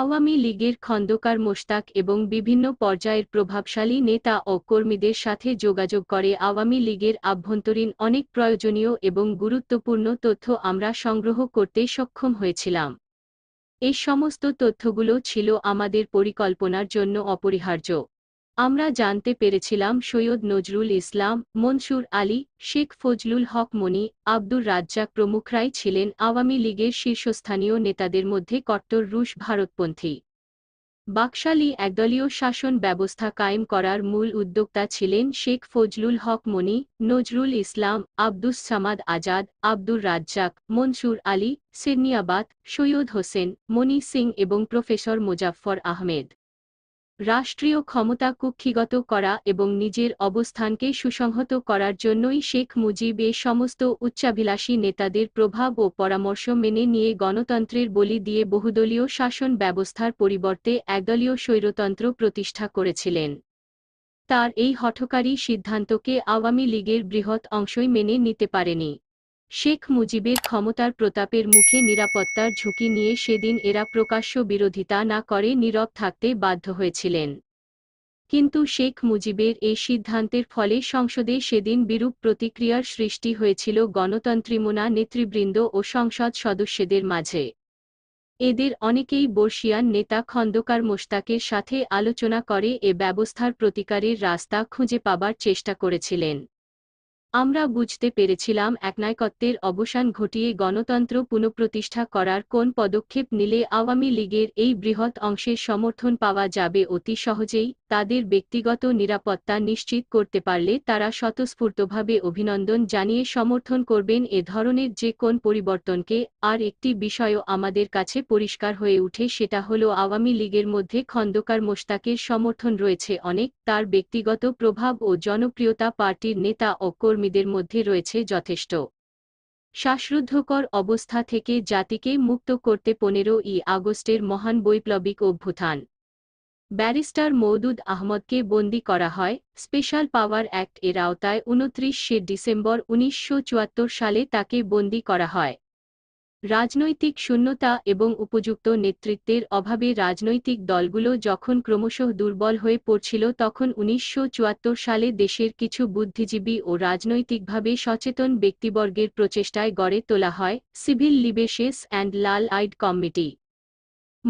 আওয়ামী লীগের খন্দকার মোশতাক এবং বিভিন্ন পর্যায়ের প্রভাবশালী নেতা ও কর্মীদের সাথে যোগাযোগ করে আওয়ামী লীগের আভ্যন্তরীণ অনেক প্রয়োজনীয় এবং গুরুত্বপূর্ণ তথ্য আমরা সংগ্রহ করতে সক্ষম হয়েছিলাম এই সমস্ত তথ্যগুলো ছিল আমাদের পরিকল্পনার জন্য অপরিহার্য আমরা জানতে পেরেছিলাম সৈয়দ নজরুল ইসলাম মনসুর আলী শেখ ফজলুল হক মনি আব্দুর রাজ্জাক প্রমুখরাই ছিলেন আওয়ামী লীগের শীর্ষস্থানীয় নেতাদের মধ্যে কট্টর রুশ ভারতপন্থী বাকশালী একদলীয় শাসন ব্যবস্থা কায়েম করার মূল উদ্যোক্তা ছিলেন শেখ ফজলুল হক মনি নজরুল ইসলাম আব্দুস সামাদ আজাদ আব্দুর রাজ্জাক মনসুর আলী সিরনিয়াবাত সৈয়দ হোসেন মনি সিং এবং প্রফেসর মোজাফর আহমেদ রাষ্ট্রীয় ক্ষমতা কুক্ষিগত করা এবং নিজের অবস্থানকে সুসংহত করার জন্যই শেখ মুজিব এ সমস্ত উচ্চাভিলাষী নেতাদের প্রভাব ও পরামর্শ মেনে নিয়ে গণতন্ত্রের বলি দিয়ে বহুদলীয় শাসন ব্যবস্থার পরিবর্তে একদলীয় স্বৈরতন্ত্র প্রতিষ্ঠা করেছিলেন তার এই হঠকারী সিদ্ধান্তকে আওয়ামী লীগের বৃহৎ অংশই মেনে নিতে পারেনি শেখ মুজিবের ক্ষমতার প্রতাপের মুখে নিরাপত্তার ঝুঁকি নিয়ে সেদিন এরা প্রকাশ্য বিরোধিতা না করে নীরব থাকতে বাধ্য হয়েছিলেন কিন্তু শেখ মুজিবের এই সিদ্ধান্তের ফলে সংসদে সেদিন বিরূপ প্রতিক্রিয়ার সৃষ্টি হয়েছিল গণতন্ত্রীমোনা নেতৃবৃন্দ ও সংসদ সদস্যদের মাঝে এদের অনেকেই বর্ষিয়ান নেতা খন্দকার মোস্তাকের সাথে আলোচনা করে এ ব্যবস্থার প্রতিকারের রাস্তা খুঁজে পাবার চেষ্টা করেছিলেন আমরা বুঝতে পেরেছিলাম একনায়কত্বের অবসান ঘটিয়ে গণতন্ত্র পুনঃপ্রতিষ্ঠা করার কোন পদক্ষেপ নিলে আওয়ামী লীগের এই বৃহৎ অংশের সমর্থন পাওয়া যাবে অতি সহজেই তাদের ব্যক্তিগত নিরাপত্তা নিশ্চিত করতে পারলে তারা স্বতঃস্ফূর্তভাবে অভিনন্দন জানিয়ে সমর্থন করবেন এ ধরনের যে কোন পরিবর্তনকে আর একটি বিষয়ও আমাদের কাছে পরিষ্কার হয়ে উঠে সেটা হল আওয়ামী লীগের মধ্যে খন্দকার মোস্তাকের সমর্থন রয়েছে অনেক তার ব্যক্তিগত প্রভাব ও জনপ্রিয়তা পার্টির নেতা ও কর্মীদের মধ্যে রয়েছে যথেষ্ট শ্বাসরুদ্ধকর অবস্থা থেকে জাতিকে মুক্ত করতে পনেরো ই আগস্টের মহান বৈপ্লবিক অভ্যুত্থান ব্যারিস্টার মৌদুদ আহমদকে বন্দি করা হয় স্পেশাল পাওয়ার অ্যাক্ট এর আওতায় উনত্রিশে ডিসেম্বর উনিশশো সালে তাকে বন্দি করা হয় রাজনৈতিক শূন্যতা এবং উপযুক্ত নেতৃত্বের অভাবে রাজনৈতিক দলগুলো যখন ক্রমশ দুর্বল হয়ে পড়ছিল তখন উনিশশো সালে দেশের কিছু বুদ্ধিজীবী ও রাজনৈতিকভাবে সচেতন ব্যক্তিবর্গের প্রচেষ্টায় গড়ে তোলা হয় সিভিল লিবেশেস অ্যান্ড লাল আইড কমিটি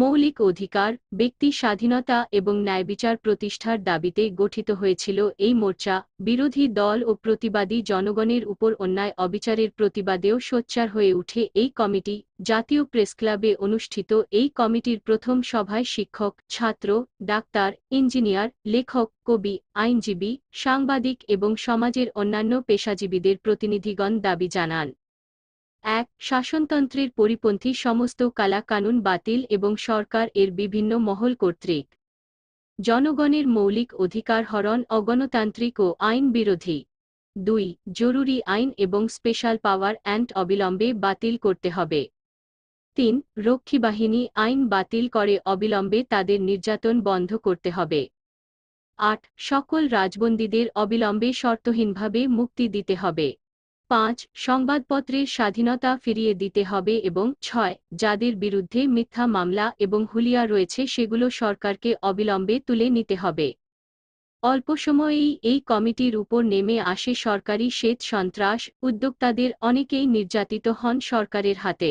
মৌলিক অধিকার ব্যক্তি স্বাধীনতা এবং ন্যায়বিচার প্রতিষ্ঠার দাবিতে গঠিত হয়েছিল এই মোর্চা বিরোধী দল ও প্রতিবাদী জনগণের উপর অন্যায় অবিচারের প্রতিবাদেও সোচ্চার হয়ে উঠে এই কমিটি জাতীয় প্রেসক্লাবে অনুষ্ঠিত এই কমিটির প্রথম সভায় শিক্ষক ছাত্র ডাক্তার ইঞ্জিনিয়ার লেখক কবি আইনজীবী সাংবাদিক এবং সমাজের অন্যান্য পেশাজীবীদের প্রতিনিধিগণ দাবি জানান এক শাসনতন্ত্রের পরিপন্থী সমস্ত কালা কানুন বাতিল এবং সরকার এর বিভিন্ন মহল কর্তৃক জনগণের মৌলিক অধিকার হরণ অগণতান্ত্রিক ও আইন বিরোধী দুই জরুরি আইন এবং স্পেশাল পাওয়ার অ্যান্ড অবিলম্বে বাতিল করতে হবে তিন রক্ষী বাহিনী আইন বাতিল করে অবিলম্বে তাদের নির্যাতন বন্ধ করতে হবে আট সকল রাজবন্দীদের অবিলম্বে শর্তহীনভাবে মুক্তি দিতে হবে পাঁচ সংবাদপত্রের স্বাধীনতা ফিরিয়ে দিতে হবে এবং ছয় যাদের বিরুদ্ধে মিথ্যা মামলা এবং হুলিয়া রয়েছে সেগুলো সরকারকে অবিলম্বে তুলে নিতে হবে অল্প সময়েই এই কমিটির উপর নেমে আসে সরকারি শ্বেত সন্ত্রাস উদ্যোক্তাদের অনেকেই নির্যাতিত হন সরকারের হাতে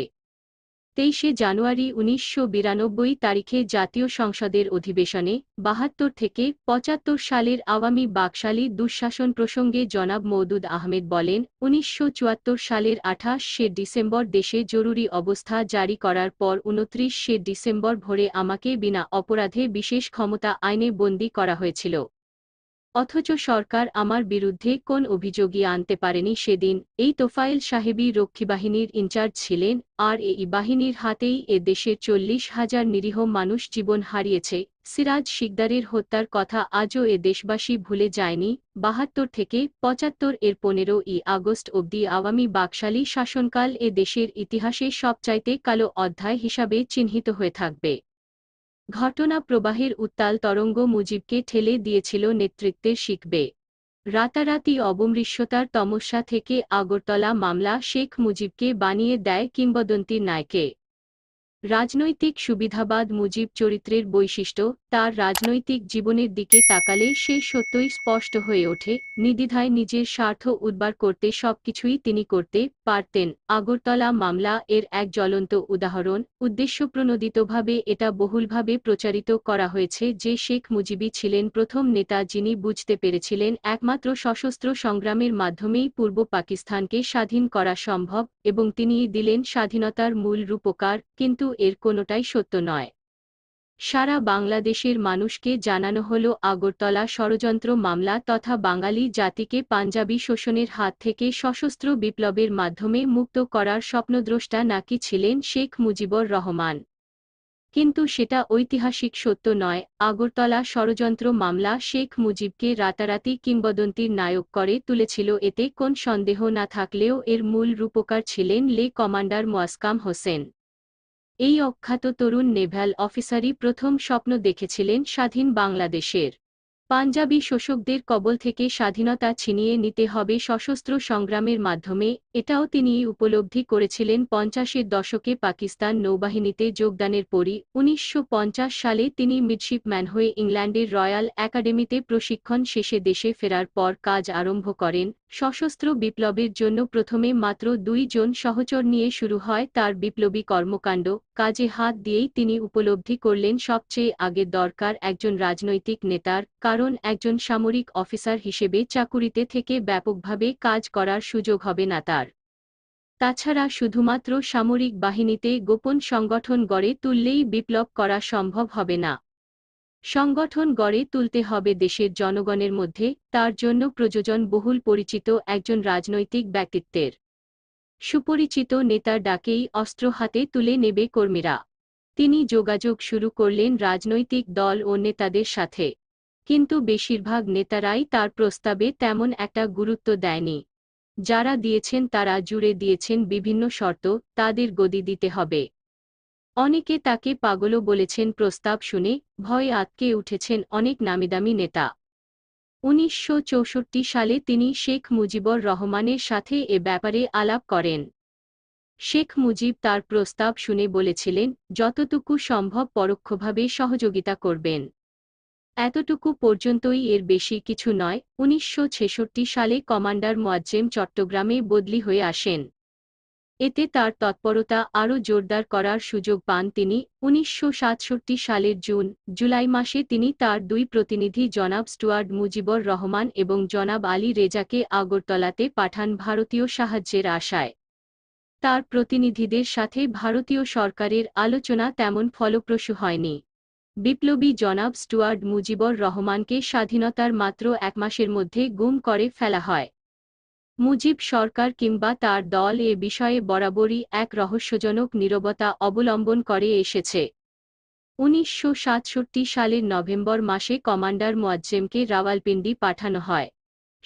তেইশে জানুয়ারি উনিশশো বিরানব্বই তারিখে জাতীয় সংসদের অধিবেশনে বাহাত্তর থেকে পঁচাত্তর সালের আওয়ামী বাকশালী দুঃশাসন প্রসঙ্গে জনাব মৌদুদ আহমেদ বলেন উনিশশো সালের আঠাশে ডিসেম্বর দেশে জরুরি অবস্থা জারি করার পর উনত্রিশে ডিসেম্বর ভোরে আমাকে বিনা অপরাধে বিশেষ ক্ষমতা আইনে বন্দী করা হয়েছিল অথচ সরকার আমার বিরুদ্ধে কোন অভিযোগই আনতে পারেনি সেদিন এই তোফায়েল সাহেবী রক্ষীবাহিনীর ইনচার্জ ছিলেন আর এই বাহিনীর হাতেই এ দেশের চল্লিশ হাজার নিরীহ মানুষ জীবন হারিয়েছে সিরাজ শিকদারের হত্যার কথা আজও এ দেশবাসী ভুলে যায়নি বাহাত্তর থেকে পঁচাত্তর এর পনেরো ই আগস্ট অবধি আওয়ামী বাকশালী শাসনকাল এ দেশের ইতিহাসে সবচাইতে কালো অধ্যায় হিসাবে চিহ্নিত হয়ে থাকবে ঘটনা প্রবাহের উত্তাল তরঙ্গ মুজিবকে ঠেলে দিয়েছিল নেতৃত্বের শিখবে রাতারাতি অবমৃশ্যতার তমস্যা থেকে আগরতলা মামলা শেখ মুজিবকে বানিয়ে দেয় কিংবদন্তির নায়কে রাজনৈতিক সুবিধাবাদ মুজিব চরিত্রের বৈশিষ্ট্য তার রাজনৈতিক জীবনের দিকে তাকালে সে সত্যই স্পষ্ট হয়ে ওঠে নিদিধায় নিজের স্বার্থ উদ্বার করতে সবকিছুই তিনি করতে পারতেন আগরতলা মামলা এর এক জ্বলন্ত উদাহরণ উদ্দেশ্যপ্রণোদিতভাবে এটা বহুলভাবে প্রচারিত করা হয়েছে যে শেখ মুজিবি ছিলেন প্রথম নেতা যিনি বুঝতে পেরেছিলেন একমাত্র সশস্ত্র সংগ্রামের মাধ্যমেই পূর্ব পাকিস্তানকে স্বাধীন করা সম্ভব এবং তিনি দিলেন স্বাধীনতার মূল রূপকার কিন্তু এর কোনোটাই সত্য নয় সারা বাংলাদেশের মানুষকে জানানো হল আগরতলা ষড়যন্ত্র মামলা তথা বাঙালি জাতিকে পাঞ্জাবি শোষণের হাত থেকে সশস্ত্র বিপ্লবের মাধ্যমে মুক্ত করার স্বপ্নদ্রষ্টা নাকি ছিলেন শেখ মুজিবর রহমান কিন্তু সেটা ঐতিহাসিক সত্য নয় আগরতলা ষড়যন্ত্র মামলা শেখ মুজিবকে রাতারাতি কিংবদন্তির নায়ক করে তুলেছিল এতে কোন সন্দেহ না থাকলেও এর মূল রূপকার ছিলেন লে কমান্ডার মোয়াসকাম হোসেন এই অখ্যাত তরুণ নেভাল অফিসারই প্রথম স্বপ্ন দেখেছিলেন স্বাধীন বাংলাদেশের পাঞ্জাবি শোষকদের কবল থেকে স্বাধীনতা ছিনিয়ে নিতে হবে সশস্ত্র সংগ্রামের মাধ্যমে এটাও তিনি উপলব্ধি করেছিলেন পঞ্চাশের দশকে পাকিস্তান নৌবাহিনীতে যোগদানের পরই উনিশশো সালে তিনি মিডশিপম্যান হয়ে ইংল্যান্ডের রয়্যাল একাডেমিতে প্রশিক্ষণ শেষে দেশে ফেরার পর কাজ আরম্ভ করেন সশস্ত্র বিপ্লবের জন্য প্রথমে মাত্র দুইজন সহচর নিয়ে শুরু হয় তার বিপ্লবী কর্মকাণ্ড কাজে হাত দিয়েই তিনি উপলব্ধি করলেন সবচেয়ে আগে দরকার একজন রাজনৈতিক নেতার কারণ কারণ একজন সামরিক অফিসার হিসেবে চাকুরিতে থেকে ব্যাপকভাবে কাজ করার সুযোগ হবে না তার তাছাড়া শুধুমাত্র সামরিক বাহিনীতে গোপন সংগঠন গড়ে তুললেই বিপ্লব করা সম্ভব হবে না সংগঠন গড়ে তুলতে হবে দেশের জনগণের মধ্যে তার জন্য প্রযোজন বহুল পরিচিত একজন রাজনৈতিক ব্যক্তিত্বের সুপরিচিত নেতার ডাকেই অস্ত্র হাতে তুলে নেবে কর্মীরা তিনি যোগাযোগ শুরু করলেন রাজনৈতিক দল ও নেতাদের সাথে কিন্তু বেশিরভাগ নেতারাই তার প্রস্তাবে তেমন একটা গুরুত্ব দেয়নি যারা দিয়েছেন তারা জুড়ে দিয়েছেন বিভিন্ন শর্ত তাদের গদি দিতে হবে অনেকে তাকে পাগলও বলেছেন প্রস্তাব শুনে ভয়ে আতকে উঠেছেন অনেক নামিদামি নেতা উনিশশো সালে তিনি শেখ মুজিবর রহমানের সাথে এ ব্যাপারে আলাপ করেন শেখ মুজিব তার প্রস্তাব শুনে বলেছিলেন যতটুকু সম্ভব পরোক্ষভাবে সহযোগিতা করবেন এতটুকু পর্যন্তই এর বেশি কিছু নয় উনিশশো সালে কমান্ডার মোয়াজ্জেম চট্টগ্রামে বদলি হয়ে আসেন এতে তার তৎপরতা আরও জোরদার করার সুযোগ পান তিনি উনিশশো সালের জুন জুলাই মাসে তিনি তার দুই প্রতিনিধি জনাব স্টুয়ার্ড মুজিবর রহমান এবং জনাব আলী রেজাকে আগরতলাতে পাঠান ভারতীয় সাহায্যের আশায় তার প্রতিনিধিদের সাথে ভারতীয় সরকারের আলোচনা তেমন ফলপ্রসূ হয়নি বিপ্লবী জনাব স্টুয়ার্ড মুজিবর রহমানকে স্বাধীনতার মাত্র এক মাসের মধ্যে গুম করে ফেলা হয় মুজিব সরকার কিংবা তার দল এ বিষয়ে বরাবরই এক রহস্যজনক নীরবতা অবলম্বন করে এসেছে উনিশশো সালের নভেম্বর মাসে কমান্ডার মোয়াজ্জেমকে রাওয়ালপিন্ডি পাঠানো হয়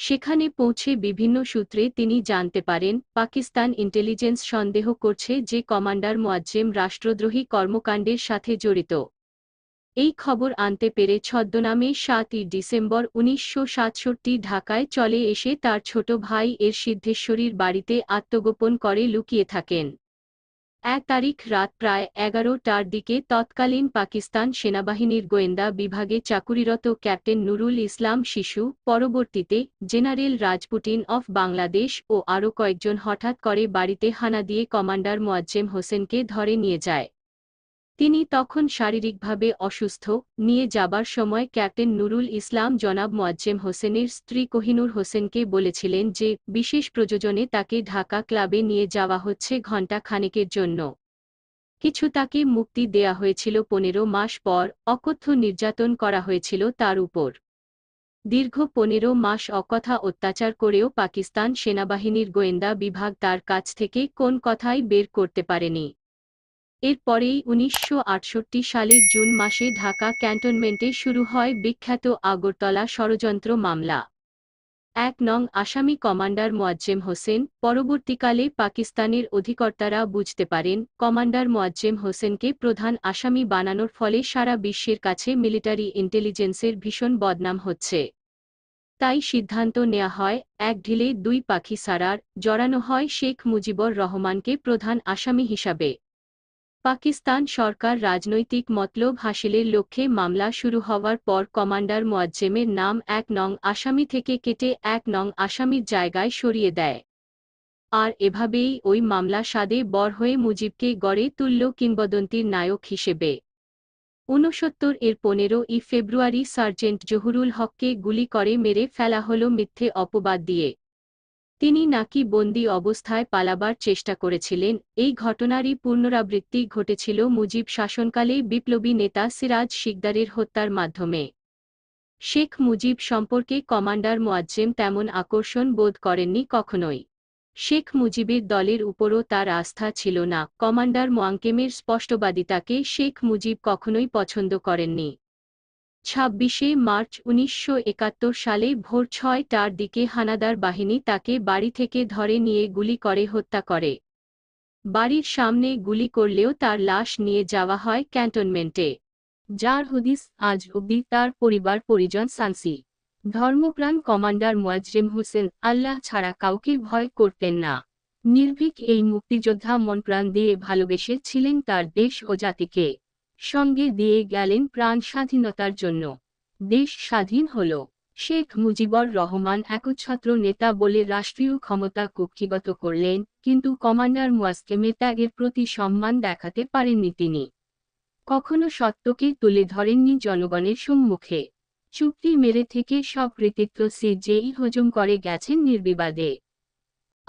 সেখানে পৌঁছে বিভিন্ন সূত্রে তিনি জানতে পারেন পাকিস্তান ইন্টেলিজেন্স সন্দেহ করছে যে কমান্ডার মোয়াজ্জেম রাষ্ট্রদ্রোহী কর্মকাণ্ডের সাথে জড়িত এই খবর আনতে পেরে ছদ্মনামে সাতই ডিসেম্বর উনিশশো ঢাকায় চলে এসে তার ছোট ভাই এর সিদ্ধেশ্বরীর বাড়িতে আত্মগোপন করে লুকিয়ে থাকেন এক তারিখ রাত প্রায় এগারোটার দিকে তৎকালীন পাকিস্তান সেনাবাহিনীর গোয়েন্দা বিভাগে চাকুরিরত ক্যাপ্টেন নুরুল ইসলাম শিশু পরবর্তীতে জেনারেল রাজপুটিন অফ বাংলাদেশ ও আরও কয়েকজন হঠাৎ করে বাড়িতে হানা দিয়ে কমান্ডার মোয়াজ্জেম হোসেনকে ধরে নিয়ে যায় তিনি তখন শারীরিকভাবে অসুস্থ নিয়ে যাবার সময় ক্যাপ্টেন নুরুল ইসলাম জনাব মোয়াজ্জেম হোসেনের স্ত্রী কোহিনুর হোসেনকে বলেছিলেন যে বিশেষ প্রযোজনে তাকে ঢাকা ক্লাবে নিয়ে যাওয়া হচ্ছে ঘণ্টা খানেকের জন্য কিছু তাকে মুক্তি দেয়া হয়েছিল পনেরো মাস পর অকথ্য নির্যাতন করা হয়েছিল তার উপর দীর্ঘ পনেরো মাস অকথা অত্যাচার করেও পাকিস্তান সেনাবাহিনীর গোয়েন্দা বিভাগ তার কাছ থেকে কোন কথাই বের করতে পারেনি এরপরেই উনিশশো সালের জুন মাসে ঢাকা ক্যান্টনমেন্টে শুরু হয় বিখ্যাত আগরতলা ষড়যন্ত্র মামলা এক নং আসামি কমান্ডার মোয়াজ্জেম হোসেন পরবর্তীকালে পাকিস্তানের অধিকর্তারা বুঝতে পারেন কমান্ডার মোয়াজ্জেম হোসেনকে প্রধান আসামি বানানোর ফলে সারা বিশ্বের কাছে মিলিটারি ইন্টেলিজেন্সের ভীষণ বদনাম হচ্ছে তাই সিদ্ধান্ত নেওয়া হয় এক ঢিলে দুই পাখি সারার জড়ানো হয় শেখ মুজিবর রহমানকে প্রধান আসামি হিসাবে পাকিস্তান সরকার রাজনৈতিক মতলব হাসিলের লক্ষ্যে মামলা শুরু হওয়ার পর কমান্ডার মোয়াজ্জেমের নাম এক নং আসামি থেকে কেটে এক নং আসামির জায়গায় সরিয়ে দেয় আর এভাবেই ওই মামলা সাদে বর হয়ে মুজিবকে গড়ে তুলল কিংবদন্তির নায়ক হিসেবে ঊনসত্তর এর পনেরো ই ফেব্রুয়ারি সার্জেন্ট জহুরুল হককে গুলি করে মেরে ফেলা হল মিথ্যে অপবাদ দিয়ে তিনি নাকি বন্দি অবস্থায় পালাবার চেষ্টা করেছিলেন এই ঘটনারই পুনরাবৃত্তি ঘটেছিল মুজিব শাসনকালে বিপ্লবী নেতা সিরাজ শিকদারের হত্যার মাধ্যমে শেখ মুজিব সম্পর্কে কমান্ডার মোয়াজ্জেম তেমন আকর্ষণ বোধ করেননি কখনোই শেখ মুজিবের দলের উপরও তার আস্থা ছিল না কমান্ডার মোয়াঙ্কেমের স্পষ্টবাদিতাকে শেখ মুজিব কখনোই পছন্দ করেননি ছাব্বিশে মার্চ উনিশশো সালে ভোর ছয়টার দিকে হানাদার বাহিনী তাকে বাড়ি থেকে ধরে নিয়ে গুলি করে হত্যা করে বাড়ির সামনে গুলি করলেও তার লাশ নিয়ে যাওয়া হয় ক্যান্টনমেন্টে যার হুদিস আজ অব্দি তার পরিবার পরিজন সানসি ধর্মপ্রাণ কমান্ডার মোয়াজরিম হোসেন আল্লাহ ছাড়া কাউকে ভয় করতেন না নির্ভীক এই মুক্তিযোদ্ধা মনপ্রাণ দিয়ে ভালোবেসে ছিলেন তার দেশ ও জাতিকে সঙ্গে দিয়ে গেলেন প্রাণ স্বাধীনতার জন্য দেশ স্বাধীন হল শেখ মুজিবর রহমান একচ্ছত্র নেতা বলে রাষ্ট্রীয় ক্ষমতা কক্ষিগত করলেন কিন্তু কমান্ডার মুয়াজকেমে ত্যাগের প্রতি সম্মান দেখাতে পারেননি তিনি কখনো সত্যকে তুলে ধরেননি জনগণের সম্মুখে চুক্তি মেরে থেকে সব কৃতিত্ব সিজেই হজম করে গেছেন নির্বিবাদে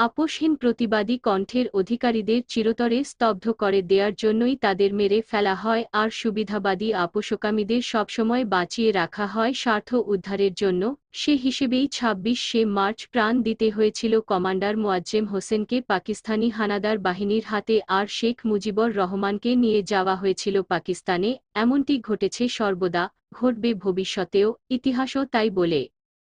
আপোষহীন প্রতিবাদী কণ্ঠের অধিকারীদের চিরতরে স্তব্ধ করে দেয়ার জন্যই তাদের মেরে ফেলা হয় আর সুবিধাবাদী আপোষকামীদের সবসময় বাঁচিয়ে রাখা হয় স্বার্থ উদ্ধারের জন্য সে হিসেবেই ছাব্বিশে মার্চ প্রাণ দিতে হয়েছিল কমান্ডার মোয়াজ্জেম হোসেনকে পাকিস্তানি হানাদার বাহিনীর হাতে আর শেখ মুজিবর রহমানকে নিয়ে যাওয়া হয়েছিল পাকিস্তানে এমনটি ঘটেছে সর্বদা ঘটবে ভবিষ্যতেও ইতিহাসও তাই বলে